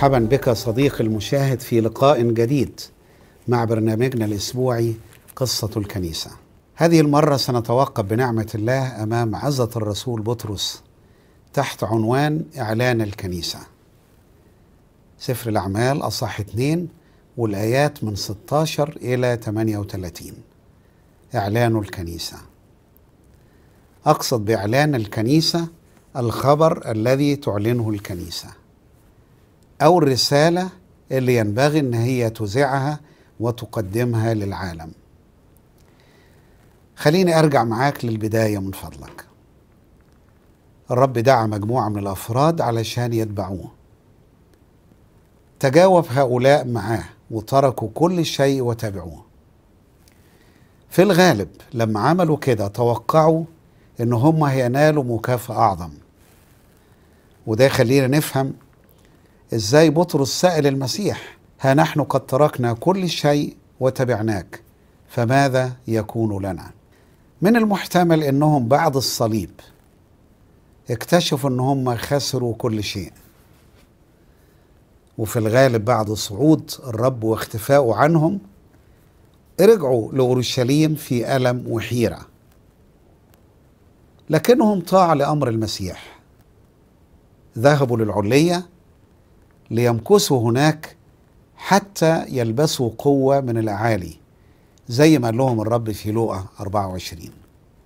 مرحبا بك صديق المشاهد في لقاء جديد مع برنامجنا الاسبوعي قصه الكنيسه. هذه المره سنتوقف بنعمه الله امام عزه الرسول بطرس تحت عنوان اعلان الكنيسه. سفر الاعمال اصح 2 والايات من 16 الى 38. اعلان الكنيسه. اقصد باعلان الكنيسه الخبر الذي تعلنه الكنيسه. أو الرسالة اللي ينبغي أن هي تذيعها وتقدمها للعالم خليني أرجع معاك للبداية من فضلك الرب دعا مجموعة من الأفراد علشان يتبعوه تجاوب هؤلاء معاه وتركوا كل شيء وتابعوه في الغالب لما عملوا كده توقعوا ان هم هينالوا مكافأة أعظم وده يخلينا نفهم ازاي بطرس سأل المسيح ها نحن قد تركنا كل شيء وتبعناك فماذا يكون لنا من المحتمل انهم بعد الصليب اكتشفوا ان هم خسروا كل شيء وفي الغالب بعد صعود الرب واختفائه عنهم رجعوا لأورشليم في ألم وحيرة لكنهم طاع لأمر المسيح ذهبوا للعلية ليمكثوا هناك حتى يلبسوا قوة من الأعالي زي ما قال لهم الرب في لوقا 24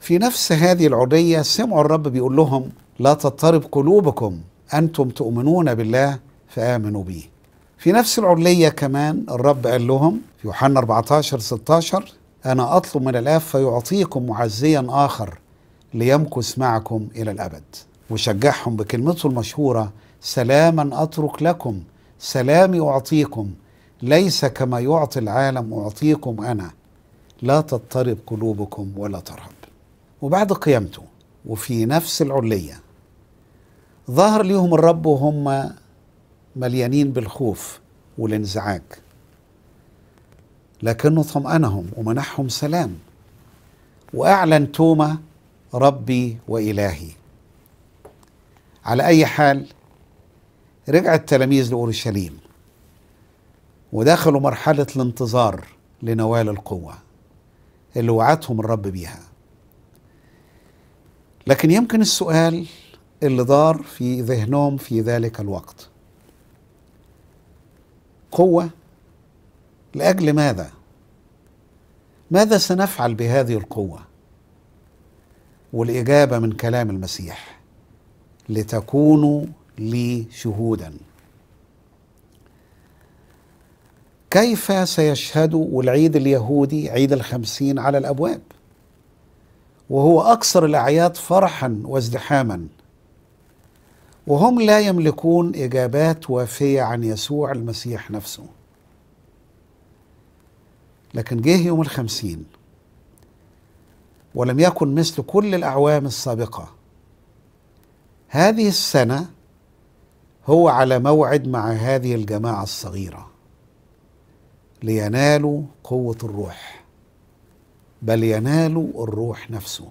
في نفس هذه العرية سمعوا الرب بيقول لهم لا تضطرب قلوبكم أنتم تؤمنون بالله فآمنوا به في نفس العلية كمان الرب قال لهم في يوحنا 14 16 أنا أطلب من الآب فيعطيكم معزيا آخر ليمكث معكم إلى الأبد وشجعهم بكلمته المشهورة سلاما اترك لكم سلامي اعطيكم ليس كما يعطي العالم اعطيكم انا لا تضطرب قلوبكم ولا ترهب وبعد قيامته وفي نفس العليه ظهر ليهم الرب وهم مليانين بالخوف والانزعاج لكنه طمأنهم ومنحهم سلام وأعلن توما ربي وإلهي على أي حال رجع التلاميذ لأورشليم ودخلوا مرحلة الانتظار لنوال القوة اللي وعدهم الرب بيها لكن يمكن السؤال اللي دار في ذهنهم في ذلك الوقت قوة لأجل ماذا؟ ماذا سنفعل بهذه القوة؟ والإجابة من كلام المسيح لتكونوا لي شهودا كيف سيشهدوا العيد اليهودي عيد الخمسين على الأبواب وهو أكثر الأعياد فرحا وازدحاما وهم لا يملكون إجابات وافية عن يسوع المسيح نفسه لكن جه يوم الخمسين ولم يكن مثل كل الأعوام السابقة هذه السنة هو على موعد مع هذه الجماعة الصغيرة لينالوا قوة الروح بل ينالوا الروح نفسه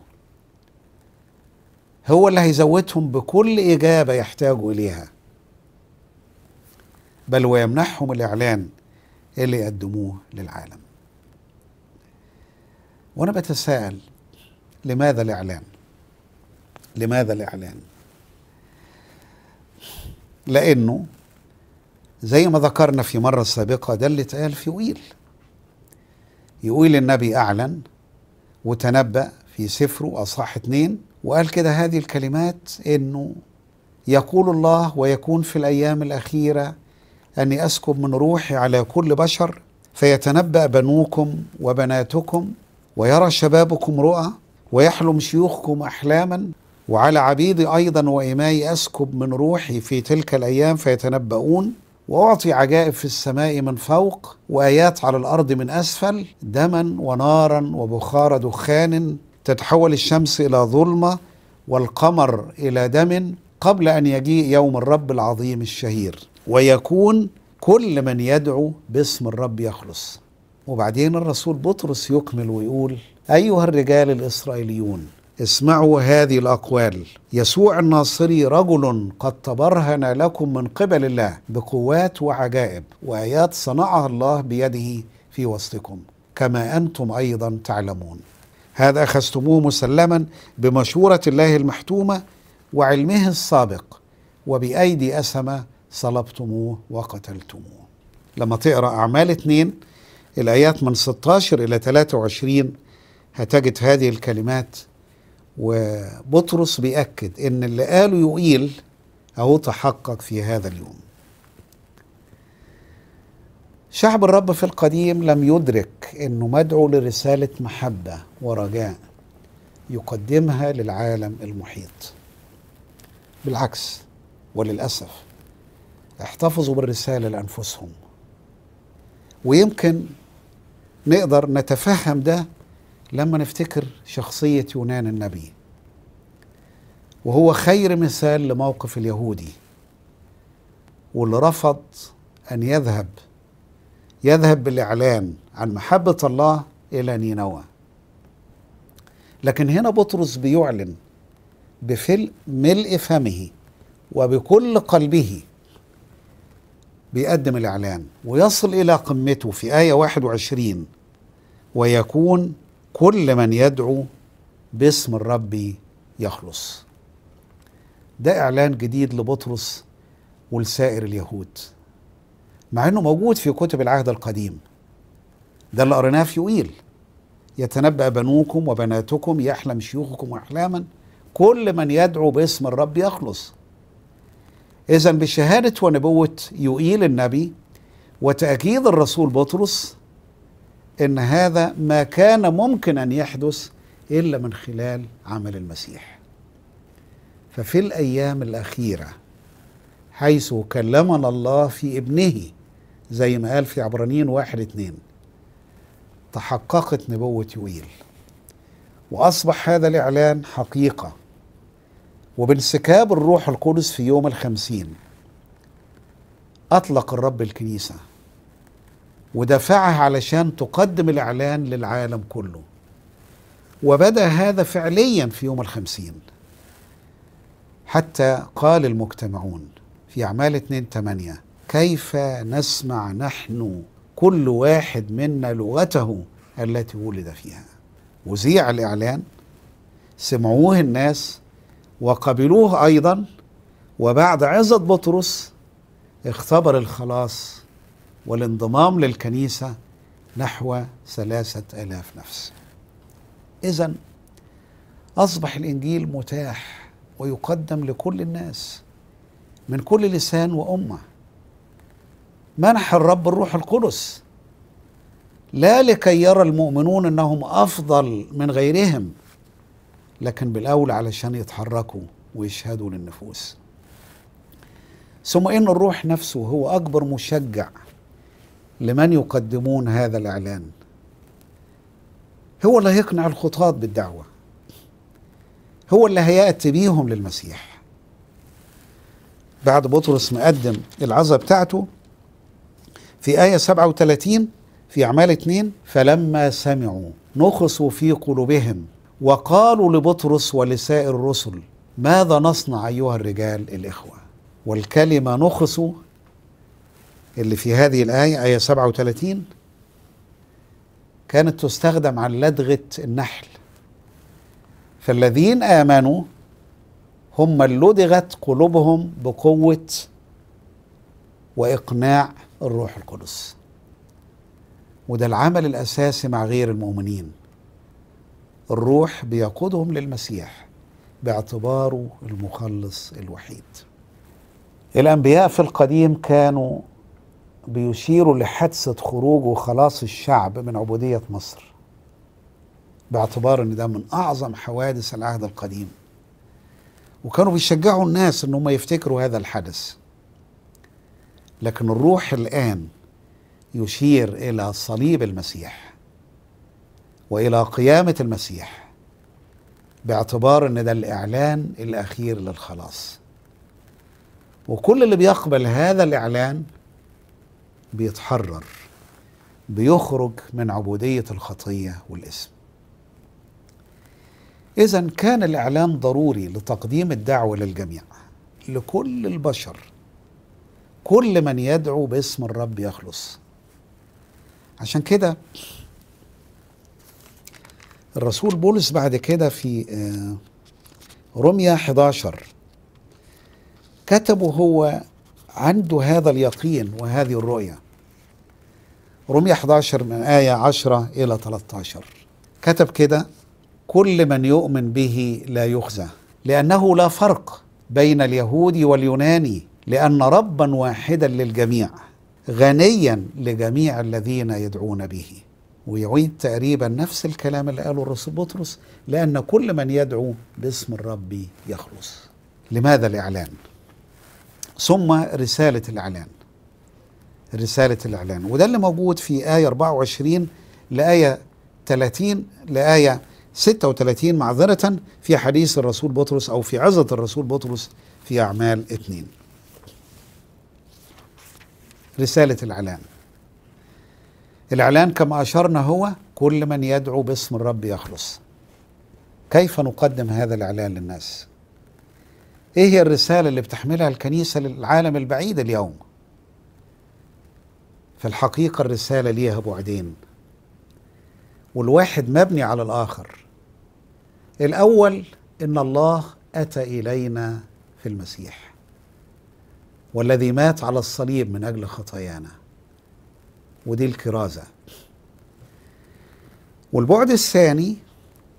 هو اللي هيزودهم بكل إجابة يحتاجوا إليها بل ويمنحهم الإعلان اللي يقدموه للعالم وأنا بتساءل لماذا الإعلان لماذا الإعلان لأنه زي ما ذكرنا في مرة سابقة ده اللي اتقال في ويل يقول النبي أعلن وتنبأ في سفره أصح اثنين وقال كده هذه الكلمات إنه يقول الله ويكون في الأيام الأخيرة أني أسكب من روحي على كل بشر فيتنبأ بنوكم وبناتكم ويرى شبابكم رؤى ويحلم شيوخكم أحلاما وعلى عبيدي أيضا وإيماي أسكب من روحي في تلك الأيام فيتنبؤون وأعطي عجائب في السماء من فوق وآيات على الأرض من أسفل دما ونارا وبخار دخان تتحول الشمس إلى ظلمة والقمر إلى دم قبل أن يجيء يوم الرب العظيم الشهير ويكون كل من يدعو باسم الرب يخلص وبعدين الرسول بطرس يكمل ويقول أيها الرجال الإسرائيليون اسمعوا هذه الأقوال يسوع الناصري رجل قد تبرهن لكم من قبل الله بقوات وعجائب وآيات صنعها الله بيده في وسطكم كما أنتم أيضا تعلمون هذا أخذتموه مسلما بمشورة الله المحتومة وعلمه السابق وبأيدي أسمة صلبتموه وقتلتموه لما تقرأ أعمال اتنين الآيات من 16 إلى 23 هتجد هذه الكلمات وبطرس بيأكد إن اللي قاله يقيل أهو تحقق في هذا اليوم شعب الرب في القديم لم يدرك انه مدعو لرساله محبه ورجاء يقدمها للعالم المحيط بالعكس وللاسف احتفظوا بالرساله لانفسهم ويمكن نقدر نتفهم ده لما نفتكر شخصية يونان النبي وهو خير مثال لموقف اليهودي واللي رفض أن يذهب يذهب بالإعلان عن محبة الله إلى نينوى لكن هنا بطرس بيعلن بفل ملء فمه وبكل قلبه بيقدم الإعلان ويصل إلى قمته في آية 21 ويكون كل من يدعو باسم الرب يخلص ده إعلان جديد لبطرس ولسائر اليهود مع أنه موجود في كتب العهد القديم ده اللي قريناه في يوئيل يتنبأ بنوكم وبناتكم يحلم شيوخكم أحلاما كل من يدعو باسم الرب يخلص إذا بشهادة ونبوة يوئيل النبي وتأكيد الرسول بطرس ان هذا ما كان ممكن ان يحدث الا من خلال عمل المسيح ففي الايام الاخيره حيث كلمنا الله في ابنه زي ما قال في عبرانيين واحد اثنين تحققت نبوة يويل وأصبح هذا الإعلان حقيقة وبانسكاب الروح القدس في يوم الخمسين أطلق الرب الكنيسة ودفعها علشان تقدم الإعلان للعالم كله وبدأ هذا فعليا في يوم الخمسين حتى قال المجتمعون في أعمال 2 8 كيف نسمع نحن كل واحد منا لغته التي ولد فيها وزيع الإعلان سمعوه الناس وقبلوه أيضا وبعد عظة بطرس اختبر الخلاص والانضمام للكنيسة نحو ثلاثة آلاف نفس إذا أصبح الإنجيل متاح ويقدم لكل الناس من كل لسان وأمة منح الرب الروح القدس لا لكي يرى المؤمنون أنهم أفضل من غيرهم لكن بالأول علشان يتحركوا ويشهدوا للنفوس ثم إن الروح نفسه هو أكبر مشجع لمن يقدمون هذا الإعلان هو اللي هيقنع الخطاة بالدعوة هو اللي هيأتي بيهم للمسيح بعد بطرس مقدم العظة بتاعته في آية 37 في أعمال 2 فلما سمعوا نخصوا في قلوبهم وقالوا لبطرس ولسائر الرسل ماذا نصنع أيها الرجال الإخوة والكلمة نخصوا اللي في هذه الآية آية 37 كانت تستخدم عن لدغة النحل فالذين آمنوا هم لدغت قلوبهم بقوة وإقناع الروح القدس وده العمل الأساسي مع غير المؤمنين الروح بيقودهم للمسيح باعتباره المخلص الوحيد الأنبياء في القديم كانوا بيشيروا لحادثة خروج وخلاص الشعب من عبودية مصر باعتبار ان ده من اعظم حوادث العهد القديم وكانوا بيشجعوا الناس ان هم يفتكروا هذا الحدث لكن الروح الان يشير الى صليب المسيح والى قيامه المسيح باعتبار ان ده الاعلان الاخير للخلاص وكل اللي بيقبل هذا الاعلان بيتحرر بيخرج من عبودية الخطية والإثم إذا كان الإعلان ضروري لتقديم الدعوة للجميع لكل البشر كل من يدعو باسم الرب يخلص عشان كده الرسول بولس بعد كده في آه، رمية 11 كتبه هو عنده هذا اليقين وهذه الرؤية رمي 11 من آية 10 إلى 13 كتب كده كل من يؤمن به لا يخزى لأنه لا فرق بين اليهود واليوناني لأن ربا واحدا للجميع غنيا لجميع الذين يدعون به ويعيد تقريبا نفس الكلام اللي قاله الرسول بطرس لأن كل من يدعو باسم الرب يخلص لماذا الإعلان؟ ثم رسالة الإعلان رسالة الإعلان وده اللي موجود في آية 24 لآية 30 لآية 36 معذرة في حديث الرسول بطرس أو في عظة الرسول بطرس في أعمال اثنين رسالة الإعلان الإعلان كما أشرنا هو كل من يدعو باسم الرب يخلص كيف نقدم هذا الإعلان للناس؟ ايه هي الرساله اللي بتحملها الكنيسه للعالم البعيد اليوم في الحقيقه الرساله ليها بعدين والواحد مبني على الاخر الاول ان الله اتى الينا في المسيح والذي مات على الصليب من اجل خطايانا ودي الكرازه والبعد الثاني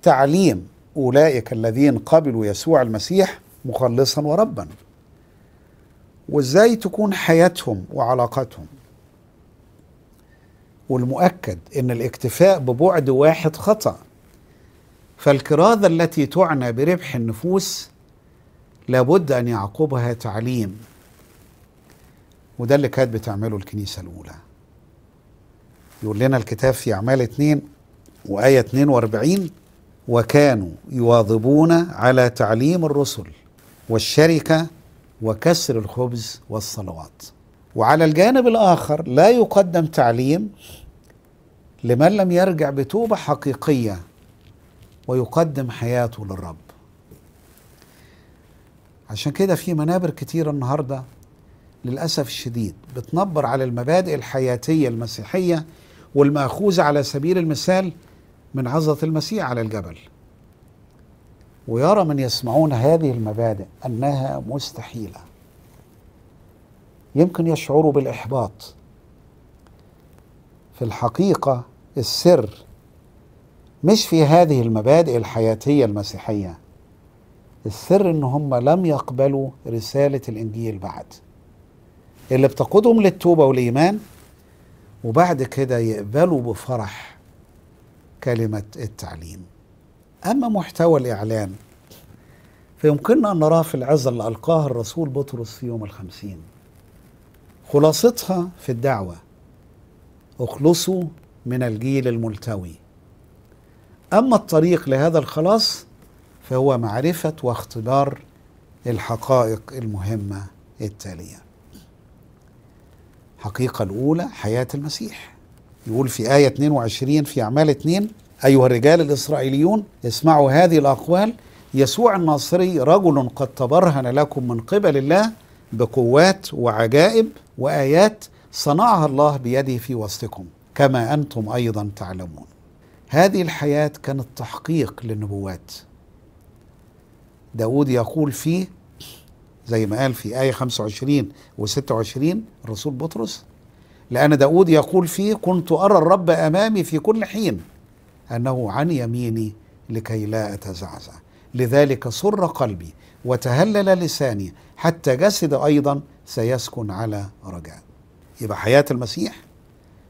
تعليم اولئك الذين قبلوا يسوع المسيح مخلصا وربا وازاي تكون حياتهم وعلاقاتهم والمؤكد ان الاكتفاء ببعد واحد خطأ فالكراذه التي تعنى بربح النفوس لابد أن يعقبها تعليم وده اللي كانت بتعمله الكنيسة الأولى يقول لنا الكتاب في أعمال اثنين وآية 42 وكانوا يواظبون على تعليم الرسل والشركة وكسر الخبز والصلوات وعلى الجانب الآخر لا يقدم تعليم لمن لم يرجع بتوبة حقيقية ويقدم حياته للرب عشان كده في منابر كتيرة النهاردة للأسف الشديد بتنبر على المبادئ الحياتية المسيحية والمأخوذة على سبيل المثال من عظة المسيح على الجبل ويرى من يسمعون هذه المبادئ انها مستحيله يمكن يشعروا بالاحباط في الحقيقه السر مش في هذه المبادئ الحياتيه المسيحيه السر ان هم لم يقبلوا رساله الانجيل بعد اللي بتقودهم للتوبه والايمان وبعد كده يقبلوا بفرح كلمه التعليم أما محتوى الإعلان فيمكننا أن نراه في العظة اللي ألقاها الرسول بطرس في يوم الخمسين خلاصتها في الدعوة اخلصوا من الجيل الملتوي أما الطريق لهذا الخلاص فهو معرفة واختبار الحقائق المهمة التالية الحقيقة الأولى حياة المسيح يقول في آية 22 في أعمال 2 أيها الرجال الإسرائيليون اسمعوا هذه الأقوال يسوع الناصري رجل قد تبرهن لكم من قبل الله بقوات وعجائب وآيات صنعها الله بيده في وسطكم كما أنتم أيضا تعلمون هذه الحياة كانت تحقيق للنبوات داود يقول فيه زي ما قال في آية 25 و 26 الرسول بطرس لأن داود يقول فيه كنت أرى الرب أمامي في كل حين أنه عن يميني لكي لا أتزعزع لذلك سر قلبي وتهلل لساني حتى جسد أيضا سيسكن على رجاء يبقى حياة المسيح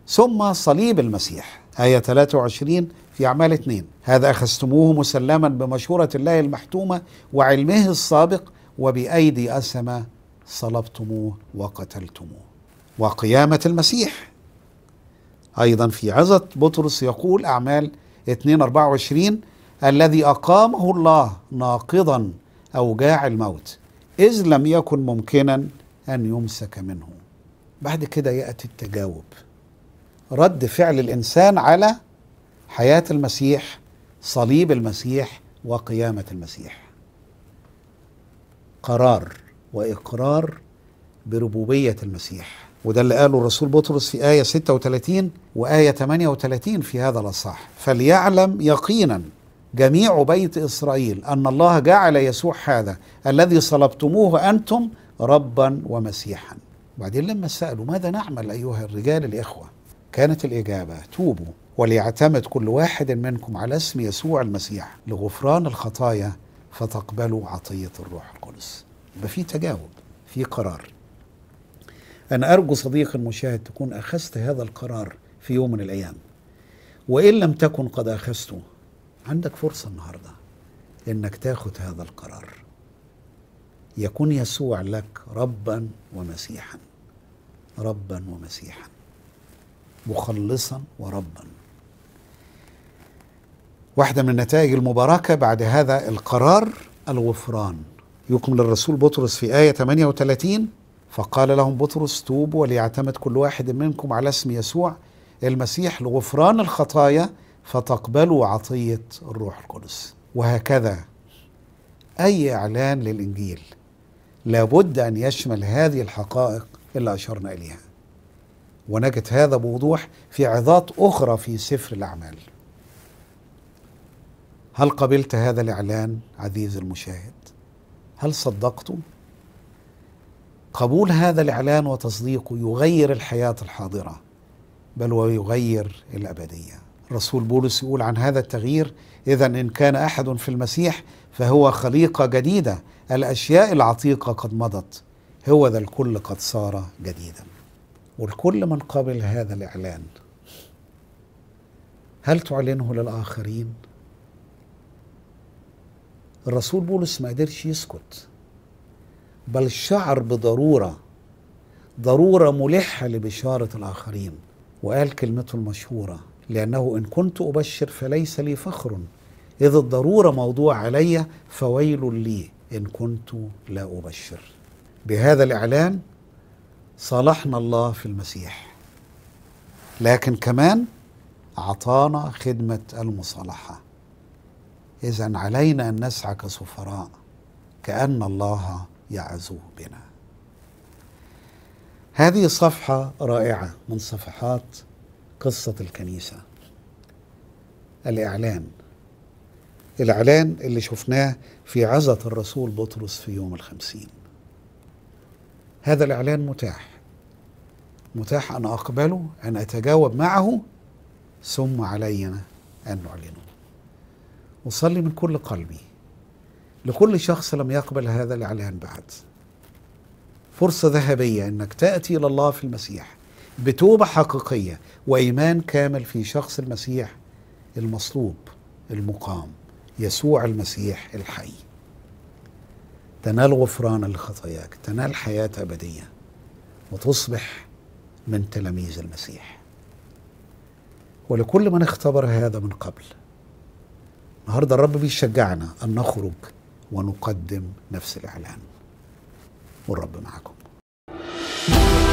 ثم صليب المسيح آية 23 في أعمال 2 هذا أخذتموه مسلما بمشورة الله المحتومة وعلمه السابق وبأيدي أسمى صلبتموه وقتلتموه وقيامة المسيح أيضا في عظة بطرس يقول أعمال 224 الذي أقامه الله ناقضا أوجاع الموت إذ لم يكن ممكنا أن يمسك منه بعد كده يأتي التجاوب رد فعل الإنسان على حياة المسيح صليب المسيح وقيامة المسيح قرار وإقرار بربوبية المسيح وده اللي قاله الرسول بطرس في آية 36 وآية 38 في هذا الأصح فليعلم يقينا جميع بيت إسرائيل أن الله جعل يسوع هذا الذي صلبتموه أنتم ربا ومسيحا وبعدين لما سألوا ماذا نعمل أيها الرجال الإخوة كانت الإجابة توبوا وليعتمد كل واحد منكم على اسم يسوع المسيح لغفران الخطايا فتقبلوا عطية الروح القدس يبقى في تجاوب في قرار أنا أرجو صديق المشاهد تكون أخذت هذا القرار في يوم من الأيام وإن لم تكن قد أخذته عندك فرصة النهاردة إنك تاخد هذا القرار يكون يسوع لك ربا ومسيحا ربا ومسيحا مخلصا وربا واحدة من النتائج المباركة بعد هذا القرار الغفران يكمل الرسول بطرس في آية 38 فقال لهم بطرس توبوا وليعتمد كل واحد منكم على اسم يسوع المسيح لغفران الخطايا فتقبلوا عطية الروح القدس وهكذا أي إعلان للإنجيل لابد أن يشمل هذه الحقائق اللي أشرنا إليها ونجد هذا بوضوح في عظات أخرى في سفر الأعمال هل قبلت هذا الإعلان عزيز المشاهد؟ هل صدقته؟ قبول هذا الإعلان وتصديقه يغير الحياة الحاضرة بل ويغير الأبدية الرسول بولس يقول عن هذا التغيير إذا إن كان أحد في المسيح فهو خليقة جديدة الأشياء العتيقة قد مضت هو ذا الكل قد صار جديدا والكل من قبل هذا الإعلان هل تعلنه للآخرين؟ الرسول بولس ما قدرش يسكت بل شعر بضروره ضروره ملحه لبشاره الاخرين وقال كلمته المشهوره لانه ان كنت ابشر فليس لي فخر اذ الضروره موضوع علي فويل لي ان كنت لا ابشر بهذا الاعلان صالحنا الله في المسيح لكن كمان اعطانا خدمه المصالحه اذا علينا ان نسعى كسفراء كان الله يعزو بنا هذه صفحة رائعة من صفحات قصة الكنيسة الإعلان الإعلان اللي شفناه في عزة الرسول بطرس في يوم الخمسين هذا الإعلان متاح متاح أن أقبله أن أتجاوب معه ثم علينا أن نعلنه أصلي من كل قلبي لكل شخص لم يقبل هذا الإعلان بعد فرصة ذهبية أنك تأتي إلى الله في المسيح بتوبة حقيقية وإيمان كامل في شخص المسيح المصلوب المقام يسوع المسيح الحي تنال غفران لخطاياك تنال حياة أبدية وتصبح من تلاميذ المسيح ولكل من اختبر هذا من قبل النهارده الرب بيشجعنا ان نخرج ونقدم نفس الإعلان والرب معكم thank you